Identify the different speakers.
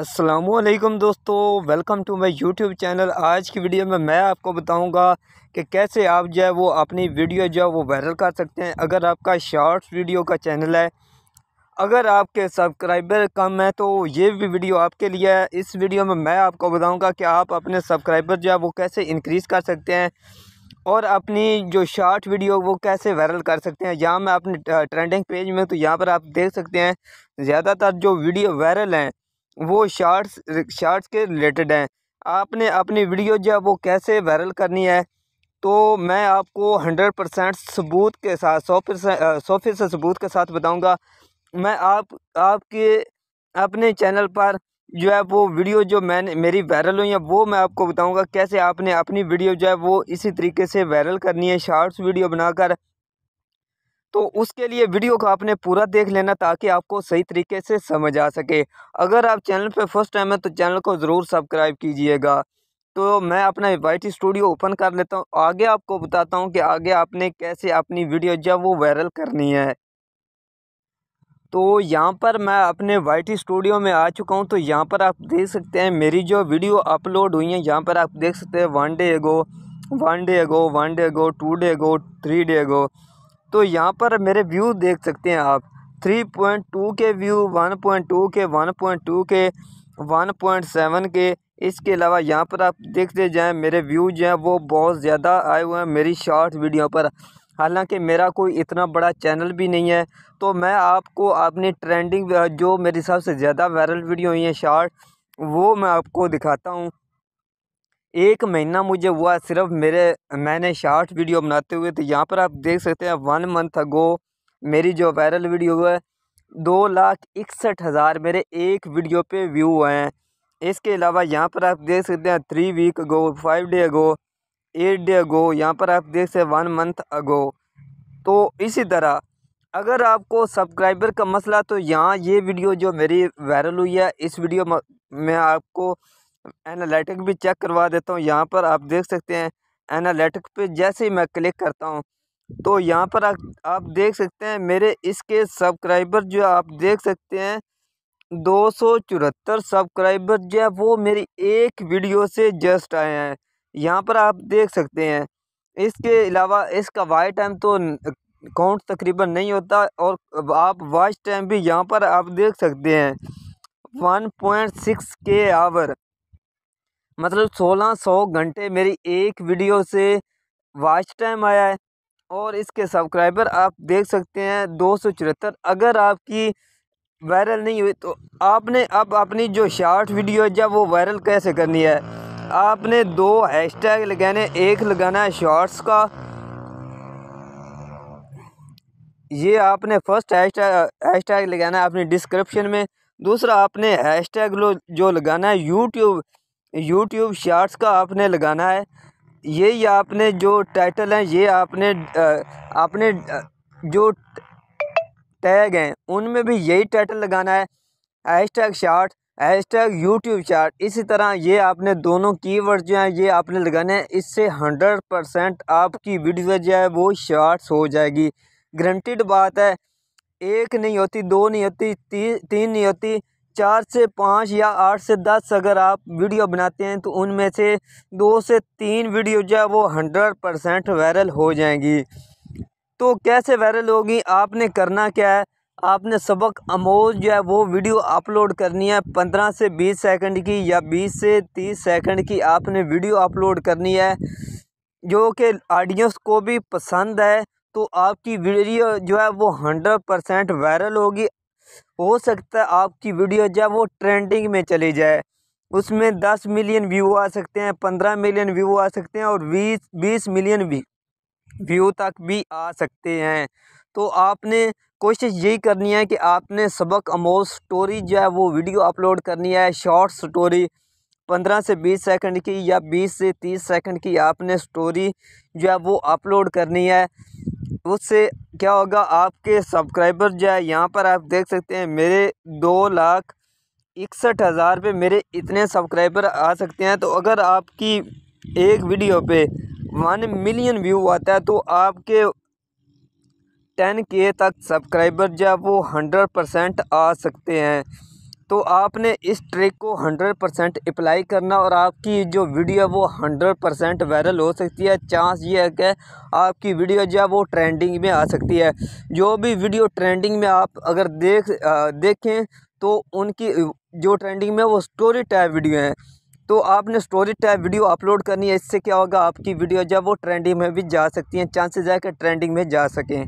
Speaker 1: असलकम दोस्तों welcome to my YouTube channel आज की वीडियो में मैं आपको बताऊंगा कि कैसे आप जो है वो अपनी वीडियो जो है वो वायरल कर सकते हैं अगर आपका शॉर्ट्स वीडियो का चैनल है अगर आपके सब्सक्राइबर कम है तो ये भी वीडियो आपके लिए है इस वीडियो में मैं आपको बताऊंगा कि आप अपने सब्सक्राइबर जो है वो कैसे इनक्रीज़ कर सकते हैं और अपनी जो शॉर्ट वीडियो वो कैसे वायरल कर सकते हैं यहाँ मैं अपने ट्रेंडिंग पेज में तो यहाँ पर आप देख सकते हैं ज़्यादातर जो वीडियो वायरल हैं वो शार्ट्स शार्ट्स के रिलेटेड हैं आपने अपनी वीडियो जो है वो कैसे वायरल करनी है तो मैं आपको हंड्रेड परसेंट सबूत के साथ सौ परसेंट सौ फीसद सबूत के साथ बताऊंगा मैं आप आपके अपने चैनल पर जो है वो वीडियो जो मैंने मेरी वायरल हुई है वो मैं आपको बताऊंगा कैसे आपने अपनी वीडियो जो है वो इसी तरीके से वायरल करनी है शार्ट्स वीडियो बनाकर तो उसके लिए वीडियो को आपने पूरा देख लेना ताकि आपको सही तरीके से समझ आ सके अगर आप चैनल पर फर्स्ट टाइम है तो चैनल को ज़रूर सब्सक्राइब कीजिएगा तो मैं अपना वाइट स्टूडियो ओपन कर लेता हूँ आगे आपको बताता हूँ कि आगे आपने कैसे अपनी वीडियो जब वो वायरल करनी है तो यहाँ पर मैं अपने वाइट स्टूडियो में आ चुका हूँ तो यहाँ पर आप देख सकते हैं मेरी जो वीडियो अपलोड हुई है यहाँ पर आप देख सकते हैं one day go one day go one day go two day go three day go तो यहाँ पर मेरे व्यू देख सकते हैं आप three point two K view one point two K one point two K one point seven K इसके अलावा यहाँ पर आप देखते जाएँ मेरे व्यू जो हैं वो बहुत ज़्यादा आए हुए हैं मेरी शॉर्ट वीडियो पर हालांकि मेरा कोई इतना बड़ा चैनल भी नहीं है तो मैं आपको अपनी ट्रेंडिंग जो मेरी सबसे ज़्यादा वायरल वीडियो हुई है शॉर्ट वो मैं आपको दिखाता हूँ एक महीना मुझे हुआ सिर्फ मेरे मैंने शार्ट वीडियो बनाते हुए तो यहाँ पर आप देख सकते हैं वन मंथ अगो मेरी जो वायरल वीडियो है दो लाख इकसठ हज़ार मेरे एक वीडियो पे व्यू हुए हैं इसके अलावा यहाँ पर आप देख सकते हैं three week ago five day ago eight day ago यहाँ पर आप देख सकते हैं वन मंथ अगो तो इसी तरह अगर आपको सब्सक्राइबर का मसला तो यहाँ ये वीडियो जो मेरी वायरल हुई है इस वीडियो में आपको एनालिटिक भी चेक करवा देता हूँ यहाँ पर आप देख सकते हैं एनालिटिक पे जैसे ही मैं क्लिक करता हूँ तो यहाँ पर आप आप देख सकते हैं मेरे इसके सब्सक्राइबर जो आप देख सकते हैं दो सौ चौहत्तर सब्सक्राइबर जो है वो मेरी एक वीडियो से जस्ट आए हैं यहाँ पर आप देख सकते हैं इसके अलावा इसका वाई टाइम तो काउंट तकरीबन नहीं होता और आप वाच टाइम भी यहाँ पर आप देख सकते हैं one point six K hour मतलब 1600 घंटे मेरी एक वीडियो से वाच टाइम आया है और इसके सब्सक्राइबर आप देख सकते हैं दो सौ चौहत्तर अगर आपकी वायरल नहीं हुई तो आपने अब अपनी जो शॉर्ट वीडियो है जब वो वायरल कैसे करनी है आपने दो हैशटैग लगाने एक लगाना है शॉर्ट्स का ये आपने फर्स्ट हैशटैग हैशटैग लगाना है अपनी डिस्क्रिप्शन में दूसरा आपने हैशटैग जो लगाना है यूट्यूब यूट्यूब शार्ट्स का आपने लगाना है यही आपने जो टाइटल हैं ये आपने आपने जो टैग हैं उनमें भी यही टाइटल लगाना है hashtag short hashtag YouTube short इसी तरह ये आपने दोनों कीवर्ड जो हैं ये आपने लगाने हैं इससे हंड्रेड परसेंट आपकी वीडियो जो है वो शार्ट्स हो जाएगी ग्रंटिड बात है एक नहीं होती दो नहीं होती ती, तीन नहीं होती चार से पाँच या आठ से दस अगर आप वीडियो बनाते हैं तो उनमें से दो से तीन वीडियो जो है वो हंड्रेड परसेंट वायरल हो जाएंगी तो कैसे वायरल होगी आपने करना क्या है आपने सबक अमोज जो है वो वीडियो अपलोड करनी है पंद्रह से बीस सेकंड की या बीस से तीस सेकंड की आपने वीडियो अपलोड करनी है जो कि ऑडियंस को भी पसंद है तो आपकी वीडियो जो है वो हंड्रेड परसेंट वायरल होगी हो सकता है आपकी वीडियो जब वो ट्रेंडिंग में चली जाए उसमें दस मिलियन व्यू आ सकते हैं पंद्रह मिलियन व्यू आ सकते हैं और बीस बीस मिलियन भी व्यू तक भी आ सकते हैं तो आपने कोशिश यही करनी है कि आपने सबक अमोल स्टोरी जो है वो वीडियो अपलोड करनी है शॉर्ट स्टोरी पंद्रह से बीस सेकंड की या बीस से तीस सेकंड की आपने स्टोरी जो है वो अपलोड करनी है उससे क्या होगा आपके सब्सक्राइबर जो है यहाँ पर आप देख सकते हैं मेरे दो लाख इकसठ हज़ार पे मेरे इतने सब्सक्राइबर आ सकते हैं तो अगर आपकी एक वीडियो पे वन मिलियन व्यू आता है तो आपके टेन के तक सब्सक्राइबर जो है वो हंड्रेड परसेंट आ सकते हैं तो आपने इस ट्रिक को 100 परसेंट अप्लाई करना और आपकी जो वीडियो है वो 100 परसेंट वायरल हो सकती है चांस ये है कि आपकी वीडियो जो है वो ट्रेंडिंग में आ सकती है जो भी वीडियो ट्रेंडिंग में आप अगर देख आ, देखें तो उनकी जो ट्रेंडिंग में वो स्टोरी टाइप वीडियो हैं तो आपने स्टोरी टाइप वीडियो अपलोड करनी है इससे क्या होगा आपकी वीडियो जब वो ट्रेंडिंग में भी जा सकती हैं चांसेस है कि ट्रेंडिंग में जा सकें